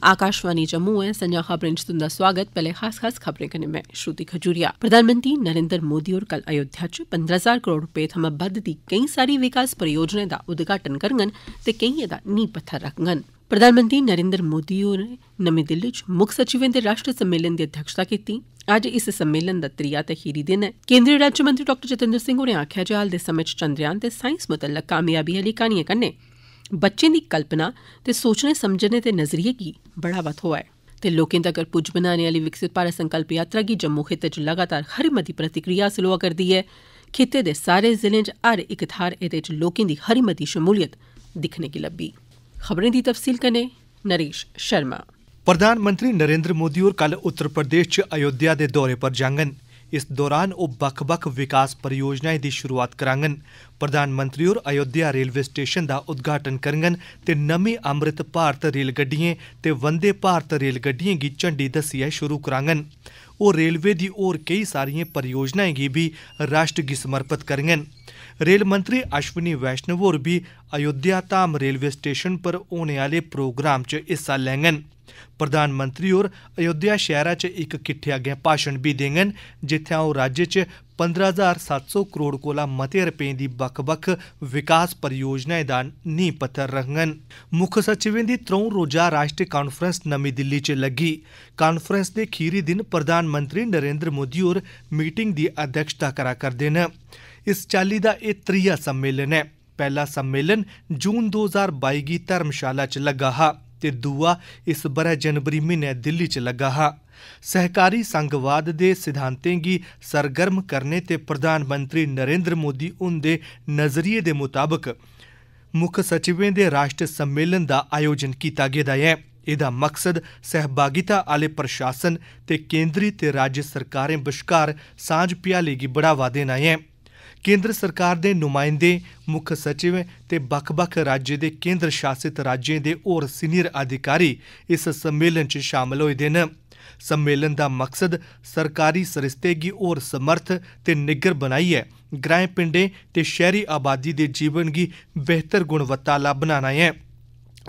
श्रुति प्रधानमंत्री नरेन्द्र मोदी होर कल अयोध्या च पंदरां ज्हार करोड़ रपे थमां बद्धदी केंई सारी विकास परियोजनाएं दा उदघाटन करङन ते केइयें दा नींह पत्थर रक्खङन प्रधानमंत्री नरेन्द्र मोदी होरें नमीं दिल्ली च मुक्ख सचिवें दे राश्ट्रीय सम्मेलन दी अध्यक्षता कीती अज्ज इस सम्मेलन दा त्रीया ते खीरी दिन ऐ केन्द्री राज्यमंत्री डॉ जितेंद्र सिंह होरें आक्खेआ जे हाल दे समें च चंद्रयान ते साईंस मतल्लक कामयाबी आह्ली क्हानियें कन्नै बच्चें दी कल्पना ते सोचने समझने दे नज़रिये गी बढ़ावा थ्होआ ऐ ते लोकें तगर पुज्ज बनाने आली विकसित भारत संकल्प यात्रा गी जम्मू खित्ते च लगातार खरी मती प्रतिक्रिया हासल होआ करदी ऐ खित्ते दे सारे जिलें च हर इक थाहर एहदे च लोकें दी खरी मती शमूलियत दिक्खने गी लब्बी खबरें दी तफसील कन्नै नरेश शर्मा प्रधानमंत्री नरेंद्र मोदी होर कल उत्तर प्रदेश च अयोध्या दे दौरे पर जाङन ਇਸ ਦੌਰਾਨ ਉਹ ਬਖ-ਬਖ ਵਿਕਾਸ ਪਰਿਯੋਜਨਾਵਾਂ ਦੀ ਸ਼ੁਰੂਆਤ ਕਰਾਂਗਨ ਪ੍ਰਧਾਨ ਮੰਤਰੀ ਹੋਰ ਅਯੁੱਧਿਆ ਰੇਲਵੇ ਸਟੇਸ਼ਨ ਦਾ ਉਦਘਾਟਨ ਕਰਨਗਨ ਤੇ ਨਵੇਂ ਅੰਮ੍ਰਿਤ ਭਾਰਤ ਰੇਲ ਗੱਡੀਆਂ ਤੇ ਵੰਦੇ ਭਾਰਤ ਰੇਲ ਗੱਡੀਆਂ ਦੀ ਝੰਡੀ ਦਸੀਆ ਸ਼ੁਰੂ ਕਰਾਂਗਨ ਉਹ ਰੇਲਵੇ ਦੀ ਔਰ ਕਈ ਸਾਰੀਆਂ ਪਰਿਯੋਜਨਾਵਾਂ ਵੀ ਰਾਸ਼ਟਰ ਗੀ ਸਮਰਪਿਤ ਕਰਨਗਨ रेल मंत्री अश्विनी वैष्णव और भी अयोध्या धाम रेलवे स्टेशन पर होने आह्ले प्रोग्राम च हिस्सा लैङन प्रधानमंत्री और अयोध्या शैह्रा च इक किट्ठे अग्गें भाषण भी देंगन जित्थै ओह् राज्य च पंदरां हजार सत सौ करोड़ कोला मते रपें दी बक्ख बक्ख विकास परियोजनाएं दा नींह पत्थर रखन मुक्ख सचिवें दी त्र'ऊं रोजा राष्ट्रीय कॉन्फ्रेंस नमी दिल्ली च लग्गी कांफ्रैंस दे खीरी दिन प्रधानमंत्री नरेंद्र मोदी और मीटिंग की अध्यक्षता करा करदे न ਇਸ ਚਾਲੀ ਦਾ ਇਹ ਤ੍ਰਿਆ ਸੰਮੇਲਨ ਹੈ ਪਹਿਲਾ ਸੰਮੇਲਨ ਜੂਨ 2022 ਦੀ ਧਰਮਸ਼ਾਲਾ 'ਚ ਲੱਗਾ ਹਾ ਤੇ ਦੂਆ ਇਸ ਬਰੇ ਜਨਵਰੀ ਮਹੀਨੇ ਦਿੱਲੀ 'ਚ ਲੱਗਾ ਹਾ ਸਹਿਕਾਰੀ ਸੰਘਵਾਦ ਦੇ ਸਿਧਾਂਤਾਂ ਦੀ ਸਰਗਰਮ ਕਰਨੇ ਤੇ ਪ੍ਰਧਾਨ ਮੰਤਰੀ ਨਰਿੰਦਰ ਮੋਦੀ ਉਹਦੇ ਨਜ਼ਰੀਏ ਦੇ ਮੁਤਾਬਕ ਮੁੱਖ ਸਚਿਵਾਂ ਦੇ ਰਾਸ਼ਟਰ ਸੰਮੇਲਨ ਦਾ ਆਯੋਜਨ ਕੀਤਾ ਗਿਆ ਹੈ ਇਹਦਾ ਮਕਸਦ ਸਹਿਭਾਗਿਤਾ ਵਾਲੇ ਪ੍ਰਸ਼ਾਸਨ ਤੇ ਕੇਂਦਰੀ ਤੇ ਰਾਜ ਸਰਕਾਰਾਂ ਵਿਚਕਾਰ ਸਾਂਝ ਪਿਆਲੇ ਦੀ ਬੜਾਵਾ ਦੇਣਾ ਹੈ ਕੇਂਦਰ ਸਰਕਾਰ ਦੇ ਨੁਮਾਇੰਦੇ ਮੁੱਖ ਸਚਿਵ ਤੇ ਬਖ-ਬਖ ਰਾਜ ਦੇ ਕੇਂਦਰ ਸ਼ਾਸਿਤ ਰਾਜਾਂ ਦੇ ਹੋਰ ਸੀਨੀਅਰ ਅਧਿਕਾਰੀ ਇਸ ਸੰਮੇਲਨ 'ਚ ਸ਼ਾਮਲ ਹੋਏ ਦੇ ਨੇ ਸੰਮੇਲਨ ਦਾ ਮਕਸਦ ਸਰਕਾਰੀ ਸਰਿਸ਼ਤੇ ਦੀ ਹੋਰ ਸਮਰਥ ਤੇ ਨਿਗਰ ਬਣਾਈ ਹੈ ਗ੍ਰਾਮ ਪਿੰਡੇ ਤੇ ਸ਼ਹਿਰੀ ਆਬਾਦੀ ਦੇ ਜੀਵਨ ਦੀ ਬਿਹਤਰ ਗੁਣਵੱਤਾ ਲਾ ਬਣਾਣਾ ਹੈ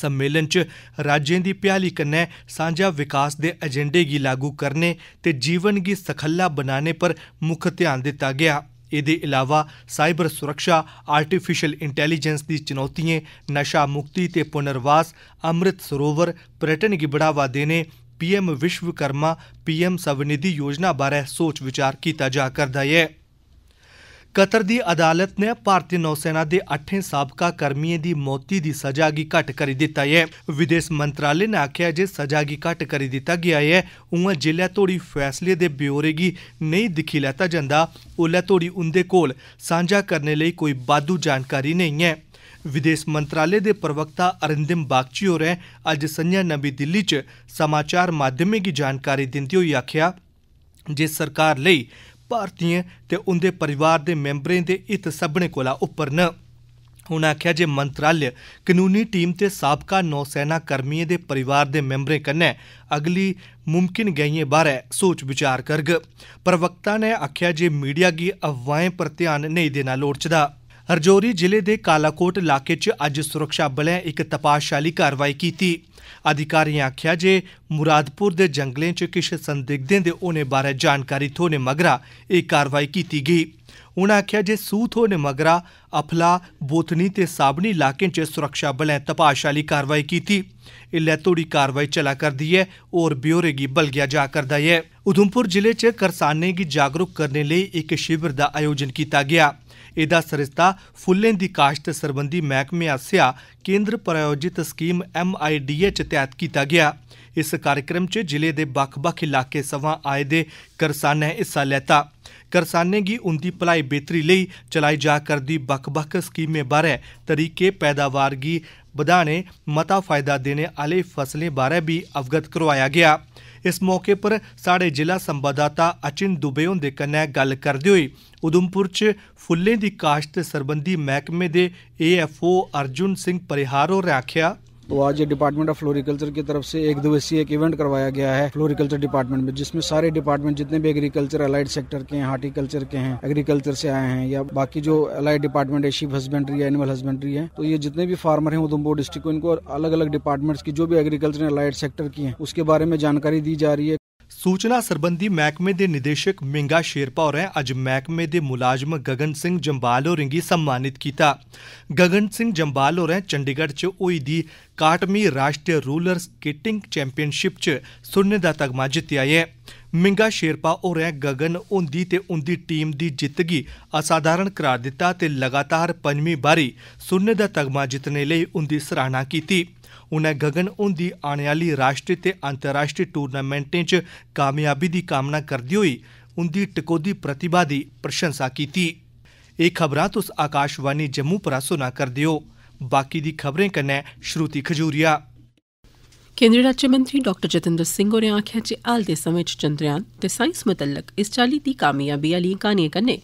ਸੰਮੇਲਨ 'ਚ राज्यें ਦੀ ਪਿਆਲੀ ਕੰਨੇ ਸਾਂਝਾ ਵਿਕਾਸ ਦੇ ਏਜੰਡੇ ਦੀ ਲਾਗੂ ਕਰਨੇ ਤੇ ਜੀਵਨ ਦੀ ਸਖੱਲਾ ਬਣਾਉਣੇ ਪਰ ਮੁੱਖ ਧਿਆਨ ਦਿੱਤਾ ਗਿਆ ਇਹਦੇ ਇਲਾਵਾ ਸਾਈਬਰ ਸੁਰੱਖਿਆ ਆਰਟੀਫੀਸ਼ੀਅਲ ਇੰਟੈਲੀਜੈਂਸ ਦੀ ਚੁਣੌਤੀਆਂ ਨਸ਼ਾ ਮੁਕਤੀ ਤੇ ਪੁਨਰਵਾਸ ਅੰਮ੍ਰਿਤ ਸਰੋਵਰ ਪ੍ਰਯਟਨ ਕੀ ਬੜਾਵਾ ਦੇਣੇ ਪੀਐਮ ਵਿਸ਼ਵਕਰਮਾ ਪੀਐਮ ਸਵਨਿਧੀ ਯੋਜਨਾ ਬਾਰੇ ਸੋਚ ਵਿਚਾਰ ਕੀਤਾ ਜਾ ਕਰਦਾ ਹੈ ਕਤਰ ਦੀ ਅਦਾਲਤ ਨੇ ਭਾਰਤੀ ਨੌਸੈਨਾ ਦੇ 8 ਸਾਬਕਾ ਕਰਮੀਆਂ ਦੀ ਮੌਤੀ ਦੀ ਸਜ਼ਾ ਕੀ ਘਟ ਕਰ ਦਿੱਤਾ ਹੈ ਵਿਦੇਸ਼ ਮੰਤਰਾਲੇ ਨੇ ਆਖਿਆ ਜੇ ਸਜ਼ਾ ਕੀ ਘਟ ਕਰ ਦਿੱਤਾ ਗਿਆ ਹੈ ਉਹਾਂ ਜ਼ਿਲ੍ਹਾ ਤੋੜੀ ਫੈਸਲੇ ਦੇ ਬਿਓਰੇ ਕੀ ਨਹੀਂ ਦਿਖੀ ਲੈਤਾ ਜਾਂਦਾ ਉਲਾ ਤੋੜੀ ਉਹਦੇ ਕੋਲ ਸਾਂਝਾ ਕਰਨ ਲਈ ਕੋਈ ਬਾਦੂ ਜਾਣਕਾਰੀ ਨਹੀਂ ਹੈ ਵਿਦੇਸ਼ ਮੰਤਰਾਲੇ ਦੇ ਪ੍ਰਵਕਤਾ ਅਰਿੰਦਮ ਬਾਗਚੀ ਹੋ ਰਹੇ ਅੱਜ ਸੰਜਾ ਨਵੀਂ ਦਿੱਲੀ 'ਚ ਸਮਾਚਾਰ ਮਾਧਿਅਮੇ ਕੀ ਜਾਣਕਾਰੀ ਦਿੰਦੇ ਹੋਏ ਆਖਿਆ ਜੇ ਸਰਕਾਰ ਲਈ ਭਾਰਤੀਆਂ ਤੇ ਉਹਦੇ ਪਰਿਵਾਰ ਦੇ ਮੈਂਬਰਾਂ ਦੇ ਇਤ ਸਭਨੇ ਕੋਲਾ ਉੱਪਰ ਨ ਹੁਣ ਆਖਿਆ ਜੇ ਮੰਤਰਾਲੇ ਕਾਨੂੰਨੀ ਟੀਮ ਤੇ ਸਾਬਕਾ ਨੌਸੈਨਾ ਕਰਮੀਆਂ ਦੇ ਪਰਿਵਾਰ ਦੇ ਮੈਂਬਰਾਂ ਕੰਨੇ ਅਗਲੀ ਮੁਮਕਿਨ ਗਈਏ ਬਾਰੇ ਸੋਚ ਵਿਚਾਰ ਕਰਗ ਪ੍ਰਵਕਤਾ ਨੇ ਆਖਿਆ ਜੇ ਮੀਡੀਆ ਦੀ ਅਫਵਾਹਾਂ ਪਰ ਧਿਆਨ ਨਹੀਂ ਦੇਣਾ ਲੋੜਚਦਾ ਹਰਜੋਰੀ ਜ਼ਿਲ੍ਹੇ ਦੇ ਕਾਲਾਕੋਟ ਇਲਾਕੇ 'ਚ ਅੱਜ ਸੁਰੱਖਿਆ ਬਲਾਂ ਇੱਕ ਤਪਾਸ਼ਾਲੀ ਕਾਰਵਾਈ ਕੀਤੀ ਅਧਿਕਾਰੀਆਂ ਆਖਿਆ ਜੇ ਮੁਰਾਦਪੁਰ ਦੇ ਜੰਗਲਾਂ 'ਚ ਕਿਸੇ ਸੰਦਿਗਧਾਂ ਦੇ ਉਹਨੇ ਬਾਰੇ ਜਾਣਕਾਰੀ ਥੋਨੇ ਮਗਰਾ ਇਹ ਕਾਰਵਾਈ ਕੀਤੀ ਗਈ ਉਹਨਾਂ ਆਖਿਆ ਜੇ ਸੂਥੋ ਨੇ ਮਗਰਾ ਅਫਲਾ ਬੋਤਨੀ ਤੇ ਸਾਬਨੀ ਇਲਾਕਿਆਂ 'ਚ ਸੁਰੱਖਿਆ ਬਲਾਂ ਤਪਾਸ਼ਾਲੀ ਕਾਰਵਾਈ ਕੀਤੀ ਇਹ ਲੈਤੋੜੀ ਕਾਰਵਾਈ ਚਲਾ ਕਰਦੀ ਹੈ ਔਰ ਬਿਉਰੇ ਗੀ ਬਲ ਗਿਆ ਜਾ ਕਰਦਾ ਹੈ ਉਧਮਪੁਰ ਜ਼ਿਲ੍ਹੇ 'ਚ ਕਿਸਾਨਾਂ ਦੀ ਜਾਗਰੂਕ ਕਰਨ ਲਈ ਇੱਕ ਸ਼ਿਵਰ ਦਾ ਆਯੋਜਨ ਕੀਤਾ ਗਿਆ ਇਹਦਾ ਸਰਿਸਤਾ ਫੁੱਲਾਂ ਦੀ ਕਾਸ਼ਤ ਸਰਬੰਦੀ ਮਹਿਕਮੇ ਆਸਿਆ ਕੇਂਦਰ ਪ੍ਰਾਯੋਜਿਤ ਸਕੀਮ ਐਮਆਈਡੀਐਚ ਤਹਿਤ ਕੀਤਾ ਗਿਆ ਇਸ ਕਾਰਜਕ੍ਰਮ 'ਚ ਜ਼ਿਲ੍ਹੇ ਦੇ ਵੱਖ-ਵੱਖ ਇਲਾਕੇ ਸਵਾ ਆਏ ਦੇ ਕਿਸਾਨਾਂ ਨੇ ਹਿੱਸਾ ਲੈਤਾ ਦੀ ਉੰਦੀ ਭਲਾਈ ਬਿਹਤਰੀ ਲਈ ਚਲਾਈ ਜਾ ਕਰਦੀ ਵੱਖ-ਵੱਖ ਸਕੀਮੇ ਬਾਰੇ ਤਰੀਕੇ ਪੈਦਾਵਾਰ ਦੀ ਵਧਾਣੇ ਮਤਾ ਫਾਇਦਾ ਦੇਣੇ ਵਾਲੇ ਫਸਲੇ ਬਾਰੇ ਵੀ ਅਵਗਤ ਕਰਵਾਇਆ ਗਿਆ ਇਸ ਮੌਕੇ ਪਰ ਸਾਡੇ ਜ਼ਿਲ੍ਹਾ ਸੰਵਾਦਦਾਤਾ ਅਚਿੰਦ ਦੁਬੇ ਹੁੰਦੇ ਕੰਨੇ ਗੱਲ ਕਰਦੇ ਹੋਏ ਉਦਮਪੁਰ 'ਚ ਫੁੱਲਾਂ ਦੀ ਕਾਸ਼ਤ ਸਰਬੰਧੀ ਮਹਿਕਮੇ ਦੇ ਏਐਫਓ ਅਰਜੁਨ ਸਿੰਘ ਪਰਿਹਾਰੋ ਰੱਖਿਆ तो आज ये डिपार्टमेंट ऑफ फ्लोरिकल्चर की तरफ से एक दिवसीय एक इवेंट करवाया गया है फ्लोरिकल्चर डिपार्टमेंट में जिसमें सारे डिपार्टमेंट जितने भी एग्रीकल्चर अलाइड सेक्टर के हैं हार्टिकल्चर के हैं एग्रीकल्चर से आए हैं या बाकी जो अलाइड डिपार्टमेंट है शिप हस्बेंड्री है एनिमल हस्बेंड्री है तो ये जितने भी फार्मर है उधमपुर डिस्ट्रिक्ट को इनको अलग अलग डिपार्टमेंट्स की जो भी एग्रीकल्चर अलाइड सेक्टर की है उसके बारे में जानकारी दी जा रही है ਸੂਚਨਾ ਸਰਬੰਧੀ ਮਹਿਕਮੇ ਦੇ ਨਿਦੇਸ਼ਕ ਮਿੰਗਾ ਸ਼ੇਰਪਾ ਹੋਰਾਂ ਅੱਜ ਮਹਿਕਮੇ ਦੇ ਮੁਲਾਜ਼ਮ ਗਗਨ ਸਿੰਘ ਜੰਬਾਲ ਹੋਰਿੰਗੀ ਸਨਮਾਨਿਤ ਕੀਤਾ ਗਗਨ ਸਿੰਘ ਜੰਬਾਲ ਹੋਰਾਂ ਚੰਡੀਗੜ੍ਹ 'ਚ ਹੋਈ ਦੀ ਕਾਟਮੀ ਰਾਸ਼ਟਰੀ ਰੂਲਰ ਸਕੇਟਿੰਗ ਚੈਂਪੀਅਨਸ਼ਿਪ 'ਚ ਸੁਨੇ ਦਾ ਤਗਮਾ ਜਿੱਤਿਆ ਹੈ ਮਿੰਗਾ ਸ਼ੇਰਪਾ ਹੋਰਾਂ ਗਗਨ ਹੁੰਦੀ ਤੇ ਹੁੰਦੀ ਟੀਮ ਦੀ ਜਿੱਤ ਗਈ ਅਸਾਧਾਰਨ ਕਰਾਰ ਦਿੱਤਾ ਤੇ ਲਗਾਤਾਰ ਪੰਜਵੀਂ ਵਾਰੀ ਸੁਨੇ ਦਾ ਤਗਮਾ ਜਿੱਤਨੇ ਲਈ ਹੁੰਦੀ ਸਰਾਹਨਾ ਕੀਤੀ ਉਹਨਾਂ ਗਗਨ ਹੁੰਦੀ ਆਉਣ ਵਾਲੀ ਰਾਸ਼ਟਰੀ ਤੇ ਅੰਤਰਰਾਸ਼ਟਰੀ ਟੂਰਨਾਮੈਂਟਾਂ 'ਚ ਕਾਮਯਾਬੀ ਦੀ ਕਾਮਨਾ ਕਰਦੀ ਹੋਈ ਉਹਦੀ ਟਿਕੋਦੀ ਪ੍ਰਤਿਭਾ ਦੀ ਪ੍ਰਸ਼ੰਸਾ ਕੀਤੀ ਇਹ ਖਬਰਾਂ ਤੁਸ ਆਕਾਸ਼ਵਾਣੀ ਜੰਮੂ ਪਰਾ ਸੁਣਾ ਕਰਦੇ ਹੋ ਬਾਕੀ ਦੀ ਖਬਰਾਂ ਕੰਨੇ ਸ਼ਰੂਤੀ ਖਜੂਰੀਆ ਕੇਂਦਰੀ ਰਾਜ ਮੰਤਰੀ ਡਾਕਟਰ ਜਤਿੰਦਰ ਸਿੰਘ ਹੋਰੇ ਆਖਿਆ ਜੇ ਹਾਲ ਦੇ ਸਮੇਂ ਚ ਚੰਦਰਯਾਨ ਤੇ ਸਾਇੰਸ ਮਤਲਕ ਇਸ ਚਾਲੀ ਦੀ ਕਾਮਯਾਬੀ ਵਾਲੀ ਕਹਾਣੀ ਕੰਨੇ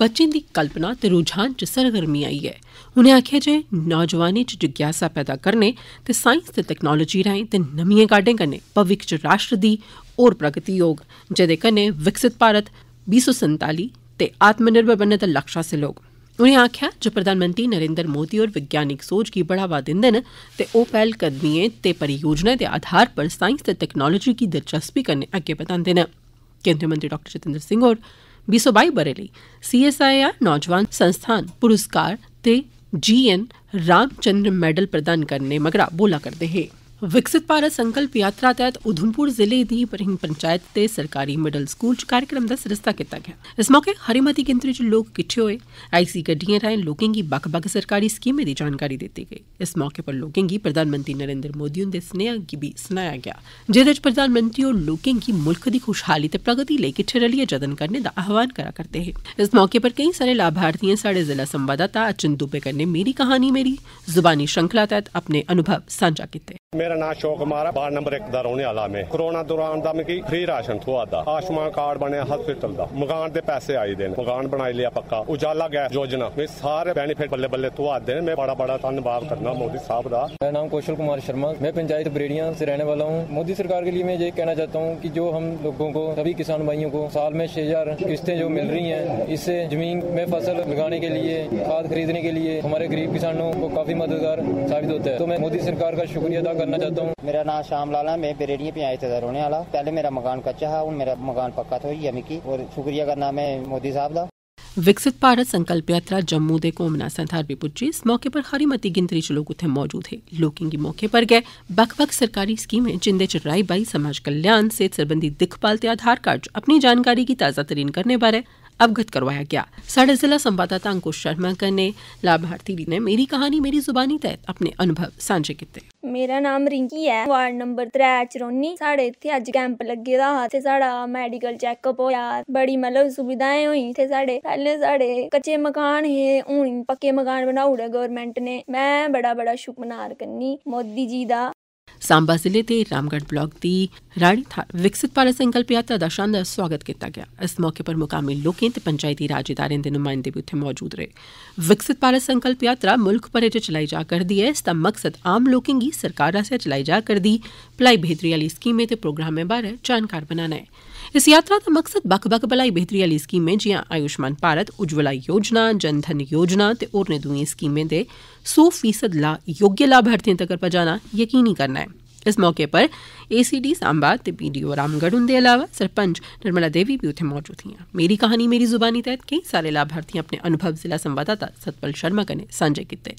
बच्चें दी कल्पना ते रूझान च सरगर्मी आई ऐ उनें आक्खेआ जे नौजवानें च जिज्ञासा पैदा करने ते साईंस ते तकनालोजी राएं ते नमिएं काड्डें कन्नै भविक्ख च राष्ट्र दी होर प्रगति होग जेदे कन्नै विकसित भारत बीह् सौ संताली ते आत्मनिर्भर बनने दा लक्ष्य हासल होग उनें आक्खेआ जे प्रधानमंत्री नरेन्द्र मोदी होर वैज्ञानिक सोच गी बढ़ावा दिन्दे न ते ओ पैहलकदमिएं ते परियोजनाएं दे आधार पर साईंस ते तकनालोजी गी दिलचस्पी कन्नै अग्गै बदान्दे न केन्द्रीय मंत्री डाक्टर जितेन्द्र सिंह होर बीसोबाई बरेली सीएसआईआर नौजवान संस्थान पुरस्कार ते जीएन रामचंद्र मैडल प्रदान करने मगरा बोला करदे हे विकसित भारत संकल्प यात्रा तहत उधमपुर जिले की परिंग पंचायत के सरकारी मिडल स्कूल कार्यक्रम दा सरिस्ता कीता गया इस मौके हरी मती गिनतरी च लोग किट्ठे होए आईसी गड्डियें राएं लोकें गी बक्ख बक्ख सरकारी स्कीमें दी जानकारी दी गई इस मौके पर लोकें गी प्रधानमंत्री नरेंद्र मोदी हुंदे स्नेहा गी भी सुनाया गया जेदे प्रधानमंत्री और लोगों की मुल्क की खुशहाली ते प्रगति लेई किट्ठे रलियै जतन करने का आह्वान करा करते हे इस मौके पर कई सारे लाभार्थी साढ़े जिला संवाददाता अचिन दुबे कन्नै मेरी कहानी मेरी जुबानी श्रृंखला तहत अपने अनुभव सांझा कीते मेरा नाम शोक कुमार है बार नंबर एक दा रौहने आह्ला में कोरोना दौरान दा मिगी फ्री राशन थ्होआ दा आयुष्मान कार्ड बने हॉस्पिटल दा मकान दे पैसे आई दे मकान बनाई लिया पक्का उजाला गैस योजना में सारे बेनिफिट बल्ले बल्ले थ्होआ दे मैं बड़ा बड़ा धन्यवाद करना मोदी साहब दा मेरा नाम कौशल कुमार शर्मा मैं पंचायत बरेड़िया से रहने वाला हूँ मोदी सरकार के लिए मैं ये कहना चाहता हूँ की जो हम लोगों को सभी किसान भाइयों को साल में छह हजार किस्तें जो मिल रही है इससे जमीन में फसल लगाने के लिए खाद खरीदने के लिए हमारे गरीब किसानों को काफी मददगार साबित होता है तो मैं मोदी सरकार का शुक्रिया अदा करना बोलना चाहता हूँ मेरा नाम शाम लाल है मैं बरेड़िया पे आए थे रोने वाला पहले मेरा मकान कच्चा है हूँ मेरा मकान पक्का था ये मिकी और शुक्रिया करना मैं मोदी साहब का विकसित भारत संकल्प यात्रा जम्मू दे घूमना संथार भी पुज्जी इस मौके पर खरी मती गिनतरी च लोग उत्थे मौजूद हे लोकें गी मौके पर गए बक्ख बक्ख सरकारी स्कीमें जिंदे च राई बाई समाज कल्याण सेहत सरबंधी दिखभाल ते आधार कार्ड अपनी जानकारी की ताजा तरीन करने बारे अवगत करवाया गया साढ़े जिला संवाददाता अंकुश शर्मा कर लाभार्थी ने मेरी कहानी मेरी जुबानी तहत अपने अनुभव सांझे कीते मेरा नाम रिंकी ऐ वार्ड नंबर त्रै च रौह्नी साढ़े इत्थै अज्ज कैंप लग्गे दा हा ते साढ़ा मेडिकल चेकअप होया बड़ी मतलब सुविधाएं होई इत्थै साढ़े पैह्ले साढ़े कच्चे मकान हे हून पक्के मकान बनाई ओड़े ने मैं बड़ा बड़ा शुकमनार करनी मोदी जी दा सांबा जिले दे रामगढ़ ब्लाक दी राणी थार विकसित भारत संकल्प यात्रा दा शानदार स्वागत कीता गया इस मौके पर मुकामी लोकें ते पंचायती राज इदारें दे नुमाइंदे भी उत्थे मौजूद रहे विकसित भारत संकल्प यात्रा मुल्ख भरै च चलाई जा करदी ऐ इसदा मकसद आम लोकें गी सरकार आसेआ चलाई जा करदी भलाई बेहतरी आली स्कीमें ते प्रोग्रामें बारै जानकार बनाना ऐ इस यात्रा दा मकसद बक्ख बक्ख भलाई बेहतरी आली स्कीमें जियां आयुष्मान भारत उज्जवला योजना जन धन योजना ते होरने दुई स्कीमें दे सौ फीसद ला योग्य लाभार्थियों तगर पजाना यकीनी करना है इस मौके पर एसीडी सांबा ते पीडीओ रामगढ़ हुंदे अलावा सरपंच निर्मला देवी भी उत्थे मौजूद हियां मेरी कहानी मेरी जुबानी तहत कई सारे लाभार्थी अपने अनुभव जिला संवाददाता सतपाल शर्मा कन्नै सांझे कीते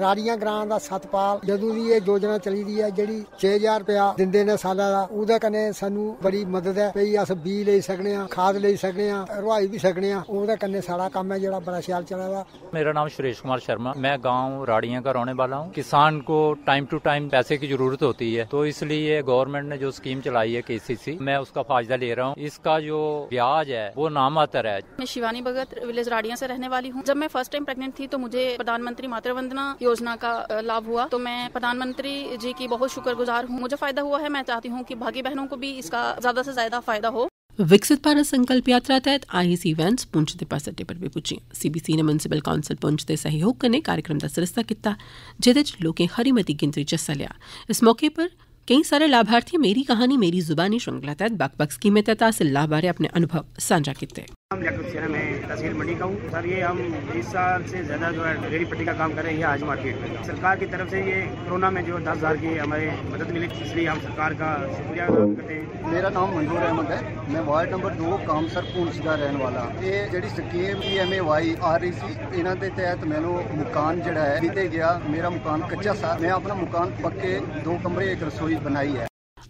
ਰਾੜੀਆਂ ਗ੍ਰਾਂ ਦਾ ਸਤਪਾਲ ਜਦੋਂ ਦੀ ਇਹ ਯੋਜਨਾ ਚੱਲੀ ਦੀ ਹੈ ਜਿਹੜੀ 6000 ਰੁਪਿਆ ਦਿੰਦੇ ਨੇ ਸਾਲਾ ਦਾ ਉਹਦੇ ਕਨੇ ਸਾਨੂੰ ਬੜੀ ਮਦਦ ਹੈ ਭਈ ਅਸ ਬੀ ਲੈ ਸਕਨੇ ਆ ਖਾਦ ਲੈ ਸਕਨੇ ਆ ਰੁਹਾਈ ਵੀ ਸਕਨੇ ਆ ਉਹਦੇ ਕਨੇ ਸਾਰਾ ਕੰਮ ਹੈ ਜਿਹੜਾ ਬੜਾ ਸਿਆਲ ਚੱਲਿਆ ਵਾ मेरा नाम सुरेश कुमार शर्मा मैं गांव राड़िया का रहने वाला हूं किसान को टाइम टू टाइम पैसे की जरूरत होती है तो इसलिए गवर्नमेंट ने जो स्कीम चलाई है केसीसी मैं उसका फायदा ले रहा हूं इसका जो ब्याज है वो नामातर है मैं शिवानी भगत विलेज राड़िया से रहने वाली हूं जब मैं फर्स्ट टाइम प्रेग्नेंट थी तो मुझे प्रधानमंत्री मातृ वंदना योजना का लाभ हुआ तो मैं प्रधानमंत्री जी की बहुत शुक्रगुजार हूँ मुझे फायदा हुआ है मैं चाहती हूँ कि भागी बहनों को भी इसका ज्यादा से ज्यादा फायदा हो विकसित भारत संकल्प यात्रा तहत सी इवेंट्स पुंछ के बस अड्डे पर भी पुजी सीबीसी ने म्यूनसिपल काउंसिल पुंछ के सहयोग कन्नै कार्यक्रम का सरिस्ता किया जेह्दे च खरी मती गिनतरी हिस्सा लिया इस मौके पर कई सारे लाभार्थी मेरी कहानी मेरी जुबानी श्रृंखला तहत बख बख स्कीमें तहत हासिल लाभ बारे अपने अनुभव साझा किए हम लखनऊ शहर में तहसील मंडी का हूँ सर ये हम बीस साल से ज़्यादा जो है रेडी पट्टी का काम कर रहे हैं आज मार्केट में सरकार की तरफ से ये कोरोना में जो दस हज़ार की हमारी मदद मिली इसलिए हम सरकार का शुक्रिया करते हैं मेरा नाम मंजूर अहमद है मैं वार्ड नंबर दो कामसर पूंछ का रहने वाला ये जी scheme E M A Y आ रही थी इन्होंने तहत मैंने मकान जरा है गया मेरा मकान कच्चा सा मैं अपना मकान पक्के दो कमरे एक रसोई बनाई है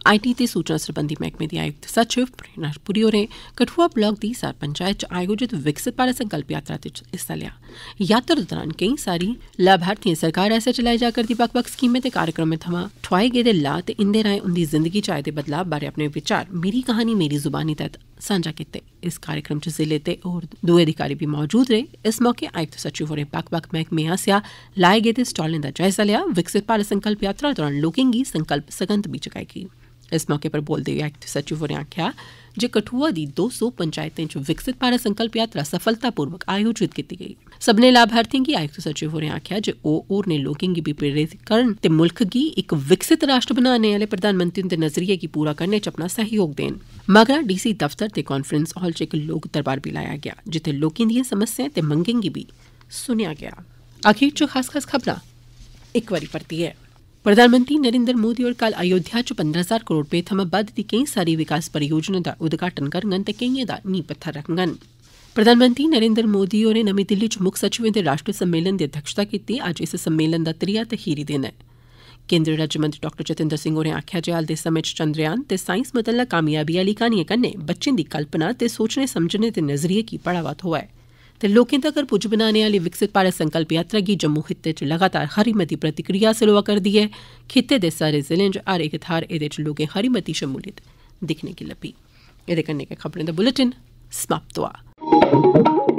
आईटी ते सूचना सरबंधी मैह्कमे दी आयुक्त सचिव प्रेरणा पुरी होरें कठुआ ब्लाक दी सार पंचायत च आयोजित विकसित भारत संकल्प यात्रा च हिस्सा लिया यात्रा दौरान केईं सारी लाभार्थिएं सरकार आसेआ चलाई जा करदी बक्ख बक्ख स्कीमें ते कार्यक्रमें थमां ठोआए गेदे लाह् ते इंदे राएं उंदी जिंदगी च आए दे बदलाव बारे अपने विचार मेरी कहानी मेरी जुबानी तैह्त सांझा कीते इस कार्यक्रम च जिले के होर दुए अधिकारी भी मौजूद रेह् इस मौके आयुक्त सचिव होरें बक्ख बक्ख मैह्कमें आसेआ लाए गेदे स्टालें दा जायजा लिया विकसित भारत संकल्प यात्रा दौरान लोकें गी संकल्प सगंध बी चुकाई गेई इस मौके पर बोलदे होई एक्ट सचिव होरें आक्खेआ जे कठुआ दी दो सौ पंचायतें च विकसित भारत संकल्प यात्रा सफलतापूर्वक आयोजित कीती गेई सबने लाभार्थियें गी आयुक्त सचिव होरें आक्खेआ जे ओह् होरनें लोकें गी बी प्रेरित करन ते मुल्ख गी इक विकसित राष्ट्र बनाने आह्ले प्रधानमंत्री हुंदे नजरिये गी पूरा करने च अपना सहयोग देन मगरा डीसी दफ्तर ते कांफ्रैंस हाल च इक लोक दरबार बी लाया गया जित्थे लोकें दिएं समस्याएं ते मंगें गी बी सुनेआ आखिर च खास खास खबरां एक बारी परतियै प्रधानमंत्री नरेन्द्र मोदी होर कल अयोध्या च पंद्रह ज्हार करोड़ रपे थमां बाद्दी केंई सारी विकास परियोजनाएं दा उदघाटन करगंन ते केइएं दा नींह पत्थर रक्खडन प्रधानमंत्री नरेन्द्र मोदी होरें नमीं दिल्ली च मुक्ख सचिवें दे राष्ट्रीय सम्मेलन दी अध्यक्षता कीती अज्ज इस सम्मेलन दा त्रिया ते खीरी दिन ऐ केन्द्रीय राज्यमंत्री डॉ जितेंद्र सिंह होरें आक्खेआ जे हाल दे समें च चंद्रयान ते सांईस मतल्लक कामयाबी आली क्हानिएं कन्नै बच्चें दी कल्पना ते सोचने समझने दे नज़रिये गी बढ़ावा थ्होआ ऐ ते लोकें तगर पुज्ज बनाने आली विकसित भारत संकल्प यात्रा गी जम्मू खित्ते च लगातार खरी मती प्रतिक्रिया हासिल होआ करदी ऐ खित्ते दे सारे जिलें च हर इक थाहर एह्दे च लोकें खरी मती शमूलियत दिक्खने गी लब्भी एह्दे कन्नै गै खबरें दा बुलेटिन समाप्त होआ